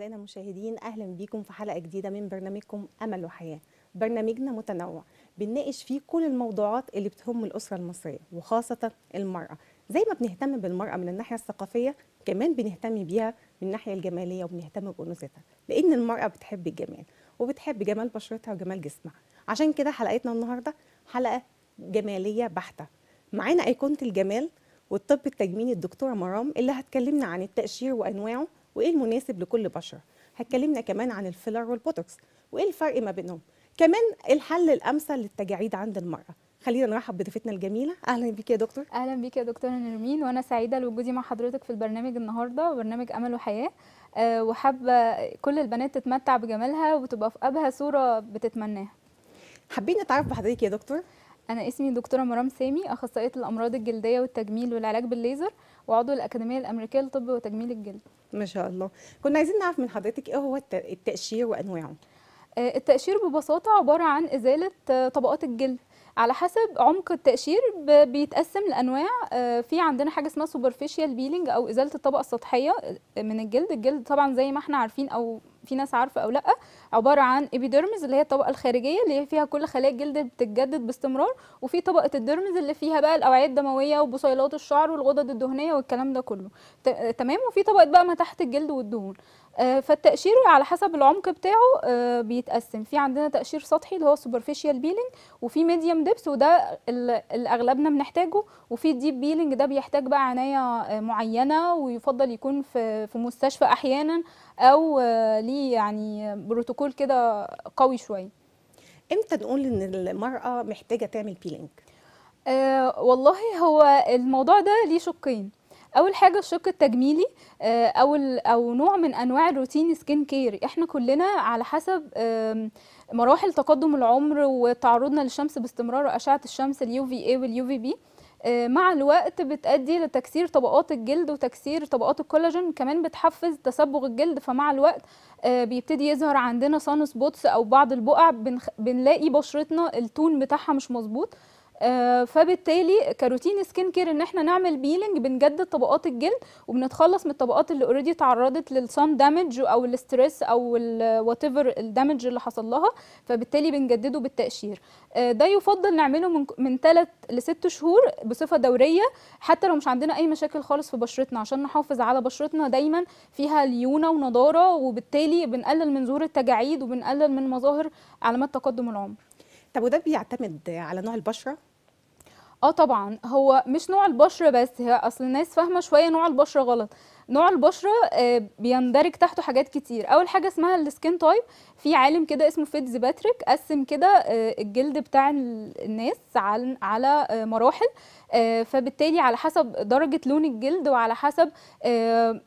أعزائنا المشاهدين أهلا بيكم في حلقة جديدة من برنامجكم أمل وحياة برنامجنا متنوع بنناقش فيه كل الموضوعات اللي بتهم الأسرة المصرية وخاصة المرأة زي ما بنهتم بالمرأة من الناحية الثقافية كمان بنهتم بيها من الناحية الجمالية وبنهتم بأنوثتها لأن المرأة بتحب الجمال وبتحب جمال بشرتها وجمال جسمها عشان كده حلقتنا النهاردة حلقة جمالية بحتة معانا أيقونة الجمال والطب التجميلي الدكتورة مرام اللي هتكلمنا عن التقشير وأنواعه وايه المناسب لكل بشره هتكلمنا كمان عن الفيلر والبوتوكس وايه الفرق ما بينهم كمان الحل الامثل للتجاعيد عند المراه خلينا نرحب بضيفتنا الجميله اهلا بيك يا دكتور اهلا بيك يا دكتوره نرمين وانا سعيده لوجودي مع حضرتك في البرنامج النهارده برنامج امل وحياه أه وحابه كل البنات تتمتع بجمالها وتبقى في ابهى صوره بتتمناها حابين نتعرف بحضرتك يا دكتور انا اسمي دكتوره مرام سامي اخصائيه الامراض الجلديه والتجميل والعلاج بالليزر وعضو الاكاديميه الامريكيه للطب وتجميل الجلد ما شاء الله كنا عايزين نعرف من حضرتك ايه هو التقشير وانواعه آه، التقشير ببساطه عباره عن ازاله آه، طبقات الجلد على حسب عمق التقشير بيتقسم لانواع آه، في عندنا حاجه اسمها سوبرفيشال بيلينج او ازاله الطبقه السطحيه من الجلد الجلد طبعا زي ما احنا عارفين او في ناس عارفه او لا عباره عن إبيدرمز اللي هي الطبقه الخارجيه اللي فيها كل خلايا الجلد بتتجدد باستمرار وفي طبقه الديرمز اللي فيها بقى الاوعيه الدمويه وبصيلات الشعر والغدد الدهنيه والكلام ده كله تمام وفي طبقه بقى ما تحت الجلد والدهون آه، فالتقشير على حسب العمق بتاعه آه، بيتقسم في عندنا تقشير سطحي اللي هو سوبرفيشال بيلينج وفي ميديوم ديبس وده اللي اغلبنا بنحتاجه وفي ديب بيلينج ده بيحتاج بقى عنايه آه، معينه ويفضل يكون في مستشفى احيانا او آه، ليه يعني بروتوكول كده قوي شويه امتى نقول ان المراه محتاجه تعمل بيلينج آه والله هو الموضوع ده ليه شقين اول حاجه الشق التجميلي آه، او او نوع من انواع الروتين سكين كير احنا كلنا على حسب مراحل تقدم العمر وتعرضنا للشمس باستمرار واشعه الشمس اليو في اي واليو في بي آه، مع الوقت بتؤدي لتكسير طبقات الجلد وتكسير طبقات الكولاجين كمان بتحفز تسبغ الجلد فمع الوقت آه، بيبتدي يظهر عندنا سانوس بوتس او بعض البقع بنلاقي بشرتنا التون بتاعها مش مظبوط آه، فبالتالي كروتين سكين كير ان احنا نعمل بيلنج بنجدد طبقات الجلد وبنتخلص من الطبقات اللي اوريدي تعرضت للسان دامج او الاسترس او وات ايفر الدامج اللي حصل لها فبالتالي بنجدده بالتقشير آه، ده يفضل نعمله من من 3 ل 6 شهور بصفه دوريه حتى لو مش عندنا اي مشاكل خالص في بشرتنا عشان نحافظ على بشرتنا دايما فيها ليونه ونضاره وبالتالي بنقلل من ظهور التجاعيد وبنقلل من مظاهر علامات تقدم العمر طب وده بيعتمد على نوع البشره اه طبعا هو مش نوع البشره بس هي اصل الناس فاهمه شويه نوع البشره غلط نوع البشره آه، بيندرج تحته حاجات كتير اول حاجه اسمها السكين تايب في عالم كده اسمه فيتز باتريك قسم كده آه، الجلد بتاع الناس على آه، مراحل فبالتالي على حسب درجه لون الجلد وعلى حسب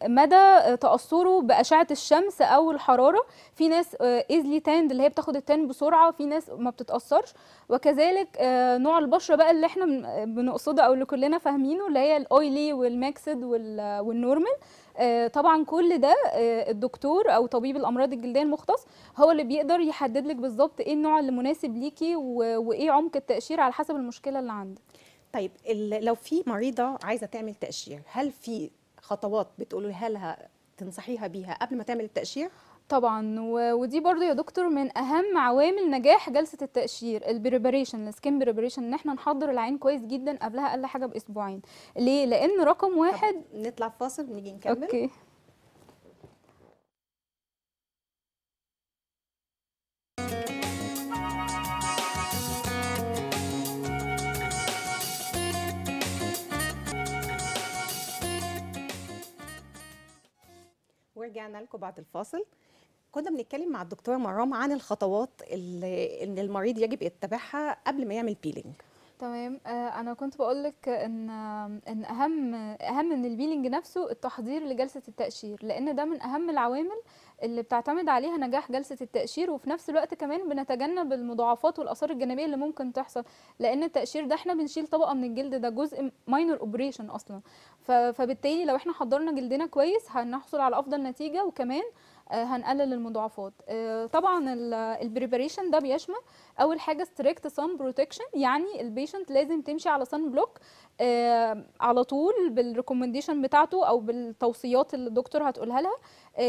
مدى تاثره باشعه الشمس او الحراره في ناس ايزلي تاند اللي هي بتاخد التان بسرعه في ناس ما بتتاثرش وكذلك نوع البشره بقى اللي احنا بنقصده او اللي كلنا فاهمينه اللي هي الاويلي والماكسد والنورمال آه، طبعا كل ده آه، الدكتور او طبيب الامراض الجلديه المختص هو اللي بيقدر يحدد لك بالظبط ايه النوع اللي مناسب ليكي وايه عمق التقشير على حسب المشكله اللي عندك طيب لو في مريضه عايزه تعمل تقشير هل في خطوات بتقولوا لها تنصحيها بيها قبل ما تعمل التقشير طبعا ودي برضو يا دكتور من اهم عوامل نجاح جلسه التقشير البريبريشن السكين بريبريشن ان احنا نحضر العين كويس جدا قبلها اقل حاجه باسبوعين ليه لان رقم واحد نطلع فاصل نيجي نكمل اوكي ورجعنا لكم بعد الفاصل كنا بنتكلم مع الدكتوره مرام عن الخطوات اللي ان المريض يجب يتبعها قبل ما يعمل بيلينج تمام آه، انا كنت بقول لك ان ان اهم اهم من البيلينج نفسه التحضير لجلسه التقشير لان ده من اهم العوامل اللي بتعتمد عليها نجاح جلسه التقشير وفي نفس الوقت كمان بنتجنب المضاعفات والاثار الجانبيه اللي ممكن تحصل لان التقشير ده احنا بنشيل طبقه من الجلد ده جزء ماينور اوبريشن اصلا فبالتالي لو احنا حضرنا جلدنا كويس هنحصل على افضل نتيجه وكمان آه، هنقلل المضاعفات آه، طبعا البريباريشن ده بيشمل اول حاجه ستريكت سان بروتكشن يعني البيشنت لازم تمشي على سان آه، بلوك على طول بالريكومنديشن بتاعته او بالتوصيات اللي الدكتور هتقولها لها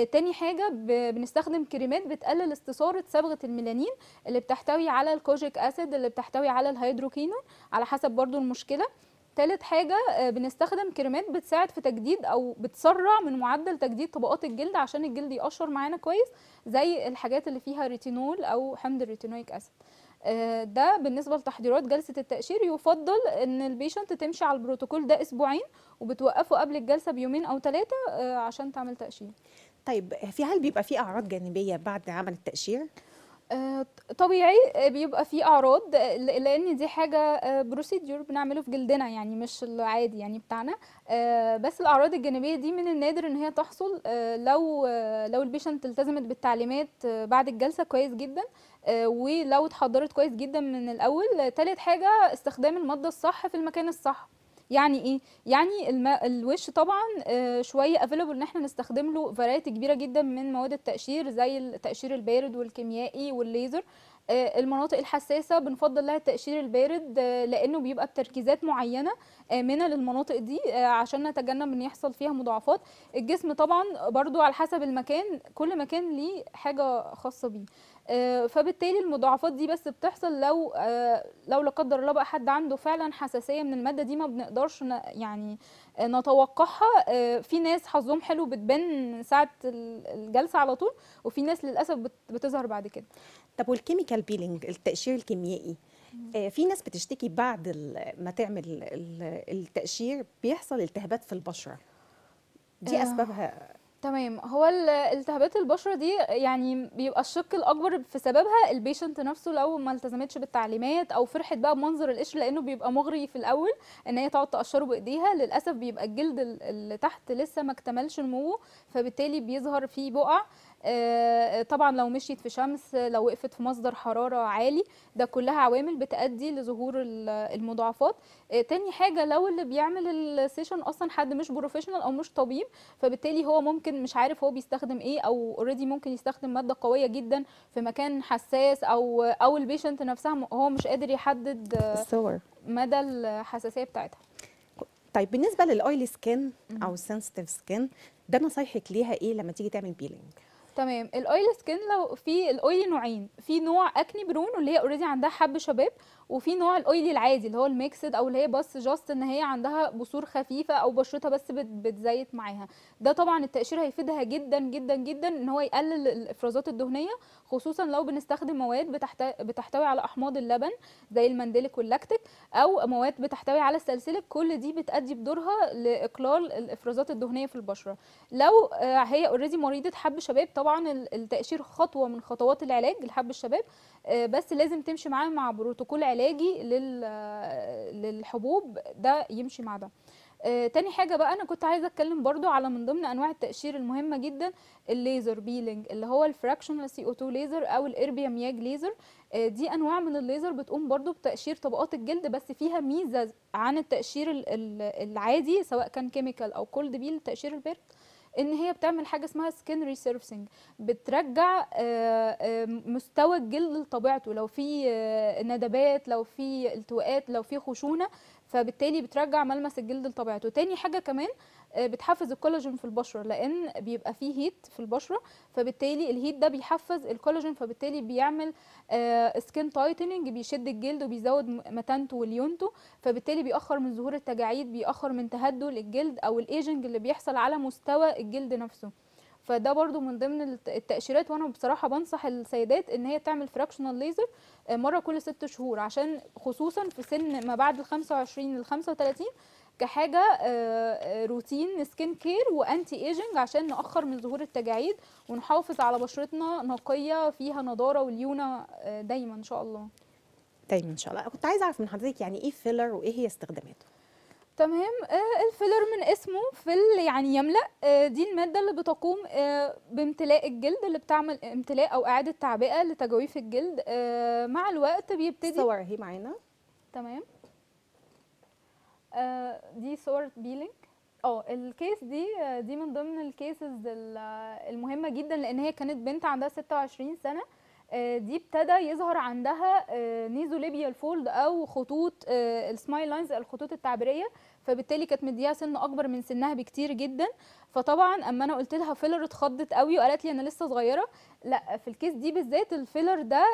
تاني حاجه بنستخدم كريمات بتقلل استثاره صبغه الميلانين اللي بتحتوي على الكوجيك اسيد اللي بتحتوي على الهيدروكينون على حسب برضو المشكله تالت حاجة آه، بنستخدم كريمات بتساعد في تجديد أو بتسرع من معدل تجديد طبقات الجلد عشان الجلد يقشر معانا كويس زي الحاجات اللي فيها ريتينول أو حمض الريتينويك أسيد آه، ده بالنسبة لتحضيرات جلسة التأشير يفضل ان البيشنت تمشي على البروتوكول ده اسبوعين وبتوقفه قبل الجلسة بيومين او ثلاثة آه، عشان تعمل تأشير طيب في هل بيبقى في اعراض جانبيه بعد عمل التأشير؟ آه، طبيعي آه، بيبقى فيه اعراض آه، لان دي حاجه بروسيدور بنعمله في جلدنا يعني مش العادي يعني بتاعنا بس الاعراض الجانبيه دي من النادر ان هي تحصل لو لو البيشنت التزمت بالتعليمات بعد الجلسه كويس جدا ولو اتحضرت كويس جدا من الاول تالت حاجه استخدام الماده الصح في المكان الصح يعني ايه يعني الما الوش طبعا آه، شويه افيلبل ان احنا نستخدم له فرايتي كبيره جدا من مواد التقشير زي التقشير البارد والكيميائي والليزر آه، المناطق الحساسه بنفضل لها التقشير البارد آه، لانه بيبقى بتركيزات معينه امنه للمناطق دي آه، عشان نتجنب ان يحصل فيها مضاعفات الجسم طبعا برضو على حسب المكان كل مكان ليه حاجه خاصه بيه فبالتالي المضاعفات دي بس بتحصل لو لو لا قدر الله بقى حد عنده فعلا حساسيه من الماده دي ما بنقدرش يعني نتوقعها في ناس حظهم حلو بتبان ساعه الجلسه على طول وفي ناس للاسف بتظهر بعد كده طب والكيميكال بيلينج التقشير الكيميائي آه، في ناس بتشتكي بعد ما تعمل التقشير بيحصل التهابات في البشره دي آه، اسبابها تمام هو التهابات البشره دي يعني بيبقى الشق الاكبر في سببها البيشنت نفسه لو ما التزمتش بالتعليمات او فرحت بقى بمنظر القشر لانه بيبقى مغري في الاول ان هي تقعد تقشره بايديها للاسف بيبقى الجلد اللي تحت لسه ما اكتملش نموه فبالتالي بيظهر فيه بقع آه، طبعا لو مشيت في شمس لو وقفت في مصدر حراره عالي ده كلها عوامل بتؤدي لظهور المضاعفات آه، تاني حاجه لو اللي بيعمل السيشن اصلا حد مش بروفيشنال او مش طبيب فبالتالي هو ممكن مش عارف هو بيستخدم ايه او اوريدي ممكن يستخدم ماده قويه جدا في مكان حساس او او البيشنت نفسها هو مش قادر يحدد الصور مدى الحساسيه بتاعتها طيب بالنسبه للاويلي سكين او السنسيتيف سكين ده نصايحك ليها ايه لما تيجي تعمل بيلينج تمام الاويل سكين لو في الاويل نوعين في نوع اكني برون واللي هي اوريدي عندها حب شباب وفي نوع الاويلي العادي اللي هو الميكسد او اللي هي بس جاست ان هي عندها بصور خفيفه او بشرتها بس بتزيت معاها ده طبعا التقشير هيفيدها جدا جدا جدا ان هو يقلل الافرازات الدهنيه خصوصا لو بنستخدم مواد بتحتوي على احماض اللبن زي المنديلك واللاكتيك او مواد بتحتوي على السلسلك كل دي بتادي بدورها لاقلال الافرازات الدهنيه في البشره لو آه، هي اوريدي مريضه حب شباب طبعا التقشير خطوه من خطوات العلاج لحب الشباب آه، بس لازم تمشي معاه مع بروتوكول علاجي للحبوب ده يمشي مع ده آه، تاني حاجة بقى أنا كنت عايزة أتكلم برضو على من ضمن أنواع التأشير المهمة جدا الليزر بيلينج اللي هو الفراكشنال سي او 2 ليزر أو الإربيام ياج ليزر آه، دي أنواع من الليزر بتقوم برضو بتأشير طبقات الجلد بس فيها ميزة عن التأشير العادي سواء كان كيميكال أو كولد بيل تأشير البارد ان هي بتعمل حاجه اسمها سكين ريسيرفسنج بترجع آه، آه، مستوى الجلد لطبيعته لو في آه، ندبات لو في التواءات لو في خشونه فبالتالي بترجع ملمس الجلد لطبيعته تاني حاجه كمان آه، بتحفز الكولاجين في البشره لان بيبقى فيه هيت في البشره فبالتالي الهيت ده بيحفز الكولاجين فبالتالي بيعمل سكين آه، تايتنينج بيشد الجلد وبيزود متانته وليونته فبالتالي بيأخر من ظهور التجاعيد بيأخر من تهدل الجلد او الايجنج اللي بيحصل على مستوى الجلد نفسه فده برضو من ضمن التأشيرات وانا بصراحة بنصح السيدات ان هي تعمل فراكشنال آه، ليزر مرة كل ست شهور عشان خصوصا في سن ما بعد ال 25 لل 35 كحاجه آه، آه، روتين سكين كير وانتي ايجنج عشان ناخر من ظهور التجاعيد ونحافظ على بشرتنا نقيه فيها نضاره وليونه دايما ان شاء الله دايما ان شاء الله كنت عايزه اعرف من حضرتك يعني ايه فيلر وايه هي استخداماته تمام آه، الفيلر من اسمه فيل يعني يملا آه، دي الماده اللي بتقوم آه، بامتلاء الجلد اللي بتعمل امتلاء او اعاده تعبئه لتجويف الجلد مع الوقت بيبتدي اهي معانا تمام دي صور بيلينج اه الكيس دي دي من ضمن الكيسز المهمه جدا لان هي كانت بنت عندها 26 سنه آه، دي ابتدى يظهر عندها آه، نيزوليبيال فولد او خطوط آه، السمايل لاينز الخطوط التعبيريه فبالتالي كانت مديها سن اكبر من سنها بكتير جدا فطبعا اما انا قلت لها فيلر اتخضت قوي وقالت لي انا لسه صغيره لا في الكيس دي بالذات الفيلر ده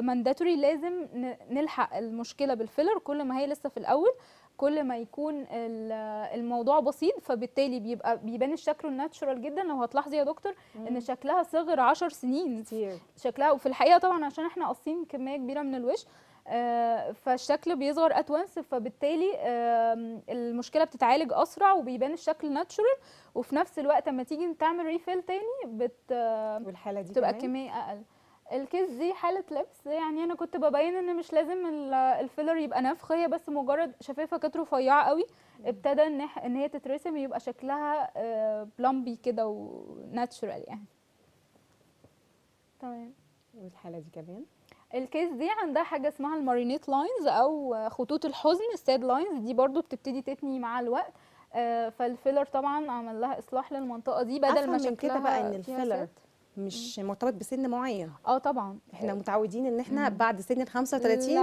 مانداتوري لازم نلحق المشكله بالفيلر كل ما هي لسه في الاول كل ما يكون الموضوع بسيط فبالتالي بيبقى بيبان الشكل الناتشورال جدا لو هتلاحظي يا دكتور مم. ان شكلها صغر 10 سنين كتير. شكلها وفي الحقيقه طبعا عشان احنا قاصين كميه كبيره من الوش آه فالشكل بيصغر اتوانس فبالتالي آه المشكله بتتعالج اسرع وبيبان الشكل ناتشورال وفي نفس الوقت اما تيجي تعمل ريفيل تاني بت آه والحاله دي بتبقى كميه اقل الكيس دي حاله لبس يعني انا كنت ببين ان مش لازم الفيلر يبقى نفخ هي بس مجرد شفافه كانت رفيعه قوي ابتدى ان ان هي تترسم يبقى شكلها بلومبي آه، كده وناتشرال يعني تمام والحاله دي كمان الكيس دي عندها حاجه اسمها المارينيت لاينز او خطوط الحزن الساد لاينز دي برضو بتبتدي تتني مع الوقت آه، فالفيلر طبعا عمل لها اصلاح للمنطقه دي بدل ما شكلها كده بقى ان الفيلر مش مرتبط بسن معين اه طبعا احنا متعودين ان احنا مم. بعد سن ال 35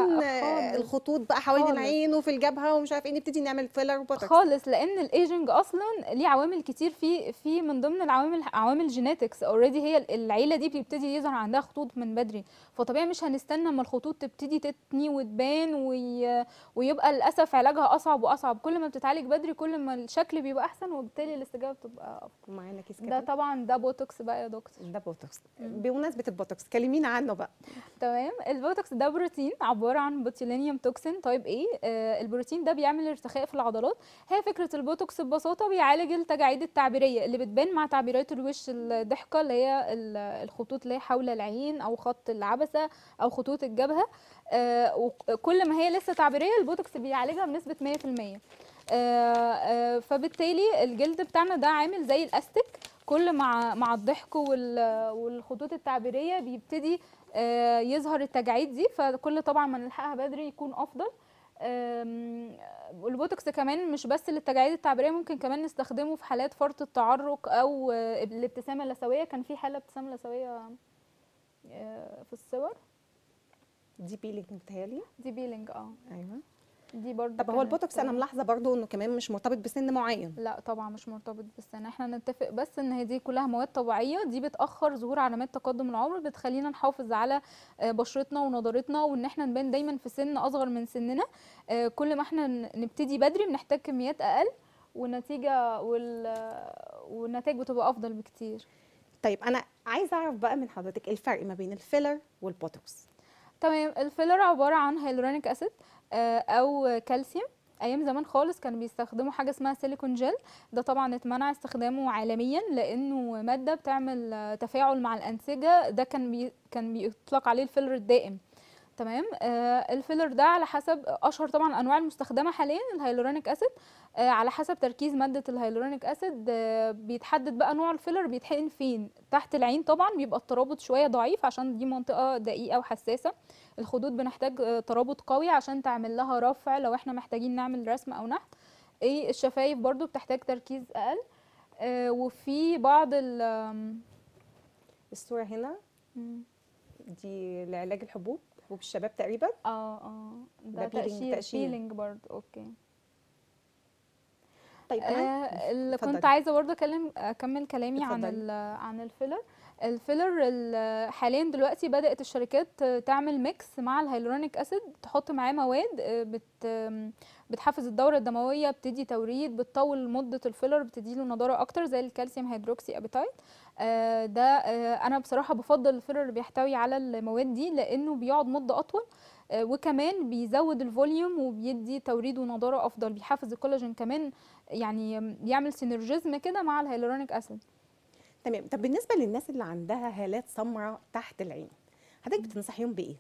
الخطوط بقى حوالين العين وفي الجبهه ومش عارف ايه نبتدي نعمل فيلر وبوتوكس خالص لان الايجنج اصلا ليه عوامل كتير في في من ضمن العوامل عوامل جينيتكس اوريدي هي العيله دي بيبتدي يظهر عندها خطوط من بدري فطبيعي مش هنستنى اما الخطوط تبتدي تتني وتبان وي... ويبقى للاسف علاجها اصعب واصعب كل ما بتتعالج بدري كل ما الشكل بيبقى احسن وبالتالي الاستجابه بتبقى افضل معانا كيس كده ده طبعا ده بوتوكس بقى يا دكتور على بوتوكس بمناسبه البوتوكس كلمينا عنه بقى تمام البوتوكس ده بروتين عباره عن بوتيلينيوم توكسين تايب اي آه البروتين ده بيعمل ارتخاء في العضلات هي فكره البوتوكس ببساطه بيعالج التجاعيد التعبيريه اللي بتبان مع تعبيرات الوش الضحكه اللي هي الخطوط اللي هي حول العين او خط العبسه او خطوط الجبهه آه وكل ما هي لسه تعبيريه البوتوكس بيعالجها بنسبه 100% آه آه فبالتالي الجلد بتاعنا ده عامل زي الاستك كل مع مع الضحك والخطوط التعبيريه بيبتدي آه، يظهر التجاعيد دي فكل طبعا ما نلحقها بدري يكون افضل البوتوكس كمان مش بس للتجاعيد التعبيريه ممكن كمان نستخدمه في حالات فرط التعرق او آه، الابتسامه اللثويه كان في حاله ابتسامه لثويه آه، في الصور دي بيلينج متهيألي دي بيلينج اه ايوه دي برضو طب هو البوتوكس انا ملاحظه برضو انه كمان مش مرتبط بسن معين لا طبعا مش مرتبط بالسن احنا نتفق بس ان هي دي كلها مواد طبيعيه دي بتاخر ظهور علامات تقدم العمر بتخلينا نحافظ على آه، بشرتنا ونضارتنا وان احنا نبان دايما في سن اصغر من سننا آه، كل ما احنا نبتدي بدري بنحتاج كميات اقل والنتيجه وال... والنتائج بتبقى افضل بكتير طيب انا عايزه اعرف بقى من حضرتك الفرق ما بين الفيلر والبوتوكس تمام الفيلر عباره عن هيلورونيك اسيد آه، او كالسيوم ايام زمان خالص كانوا بيستخدموا حاجه اسمها سيليكون جل ده طبعا اتمنع استخدامه عالميا لانه ماده بتعمل تفاعل مع الانسجه ده كان بي كان بيطلق عليه الفيلر الدائم تمام آه الفيلر ده على حسب اشهر طبعا انواع المستخدمه حاليا الهيلورونيك اسيد آه على حسب تركيز ماده الهيلورونيك اسيد آه بيتحدد بقى نوع الفيلر بيتحقن فين تحت العين طبعا بيبقى الترابط شويه ضعيف عشان دي منطقه دقيقه وحساسه الخدود بنحتاج آه ترابط قوي عشان تعمل لها رفع لو احنا محتاجين نعمل رسم او نحت ايه الشفايف برضو بتحتاج تركيز اقل آه وفي بعض ال الصوره هنا دي لعلاج الحبوب وبالشباب تقريبا اه اه ده, تأشير تقشير, بيلينج برضه اوكي طيب آه اللي فضل. كنت عايزه برضه اكلم اكمل كلامي فضل. عن عن الفيلر الفيلر حاليا دلوقتي بدات الشركات تعمل ميكس مع الهيلورونيك اسيد تحط معاه مواد آه، بت بتحفز الدوره الدمويه بتدي توريد بتطول مده الفيلر بتديله نضاره اكتر زي الكالسيوم هيدروكسي ابيتايت آه، ده آه، انا بصراحه بفضل الفيلر اللي بيحتوي على المواد دي لانه بيقعد مده اطول وكمان بيزود الفوليوم وبيدي توريد ونضاره افضل بيحفز الكولاجين كمان يعني بيعمل سينرجيزم كده مع الهيلورونيك اسيد تمام طب بالنسبه للناس اللي عندها هالات سمراء تحت العين حضرتك بتنصحيهم بايه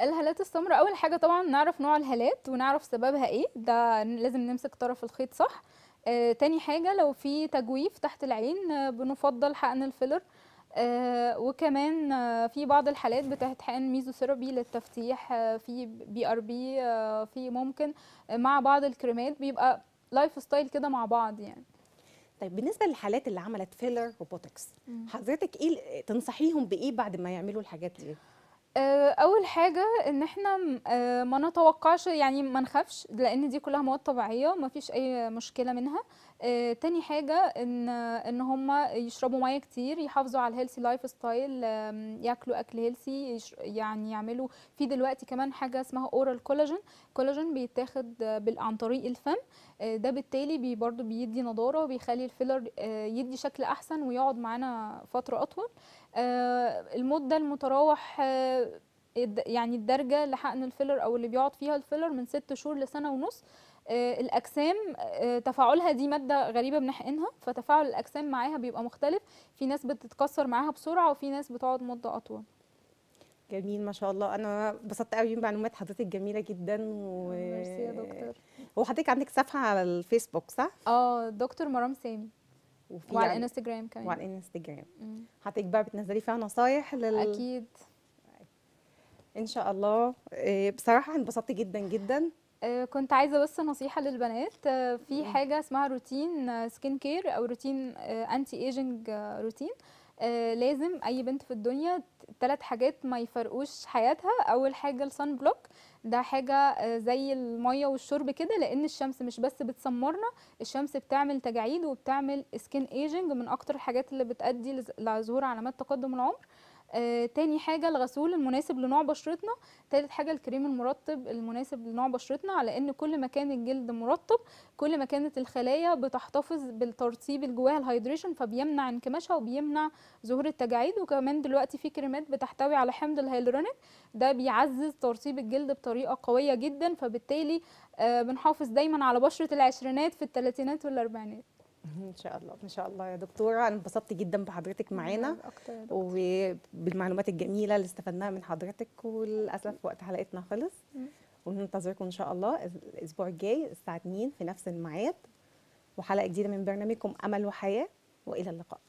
الهالات السمراء اول حاجه طبعا نعرف نوع الهالات ونعرف سببها ايه ده لازم نمسك طرف الخيط صح آه تاني حاجه لو في تجويف تحت العين آه، بنفضل حقن الفيلر آه وكمان آه في بعض الحالات بتتحقن حقن ميزوثيرابي للتفتيح آه في بي ار بي آه في ممكن آه مع بعض الكريمات بيبقى لايف ستايل كده مع بعض يعني طيب بالنسبه للحالات اللي عملت فيلر وبوتوكس حضرتك ايه تنصحيهم بايه بعد ما يعملوا الحاجات دي آه، اول حاجه ان احنا آه، ما نتوقعش يعني ما نخافش لان دي كلها مواد طبيعيه ما فيش اي مشكله منها آه، تاني حاجه ان ان هم يشربوا ميه كتير يحافظوا على الهيلثي لايف ستايل ياكلوا اكل هيلثي يعني يعملوا في دلوقتي كمان حاجه اسمها اورال كولاجين كولاجين بيتاخد عن طريق الفم آه، ده بالتالي بي برضو بيدي نضاره وبيخلي الفيلر آه، يدي شكل احسن ويقعد معانا فتره اطول المده المتراوح يعني الدرجه لحقن الفيلر او اللي بيقعد فيها الفيلر من ست شهور لسنه ونص آه، الاجسام آه، تفاعلها دي ماده غريبه بنحقنها فتفاعل الاجسام معاها بيبقى مختلف في ناس بتتكسر معاها بسرعه وفي ناس بتقعد مده اطول جميل ما شاء الله انا اتبسطت قوي بمعلومات حضرتك جميله جدا و ميرسي يا دكتور هو حضرتك عندك صفحه على الفيسبوك صح اه دكتور مرام سامي وفي وعلى يعني الانستجرام كمان وعلى الانستجرام حضرتك بقى بتنزلي فيها نصايح لل اكيد ان شاء الله آه، بصراحه انبسطت جدا جدا آه، كنت عايزه بس نصيحه للبنات آه، في حاجه اسمها روتين سكين آه، كير او روتين انتي ايجنج روتين لازم اي بنت في الدنيا ثلاث حاجات ما يفرقوش حياتها اول حاجه الصن بلوك ده حاجه زي الميه والشرب كده لان الشمس مش بس بتسمرنا الشمس بتعمل تجاعيد وبتعمل سكين ايجنج من اكتر الحاجات اللي بتؤدي لظهور علامات تقدم العمر آه، تاني حاجة الغسول المناسب لنوع بشرتنا تالت حاجة الكريم المرطب المناسب لنوع بشرتنا على ان كل ما كان الجلد مرطب كل ما كانت الخلايا بتحتفظ بالترطيب اللي جواها الهيدريشن فبيمنع انكماشها وبيمنع ظهور التجاعيد وكمان دلوقتي في كريمات بتحتوي على حمض الهيلورونيك ده بيعزز ترطيب الجلد بطريقة قوية جدا فبالتالي آه بنحافظ دايما على بشرة العشرينات في الثلاثينات والاربعينات ان شاء الله ان شاء الله يا دكتوره انا انبسطت جدا بحضرتك معانا وبالمعلومات الجميله اللي استفدناها من حضرتك وللاسف وقت حلقتنا خلص وننتظركم ان شاء الله الاسبوع الجاي الساعه 2 في نفس الميعاد وحلقه جديده من برنامجكم امل وحياه والى اللقاء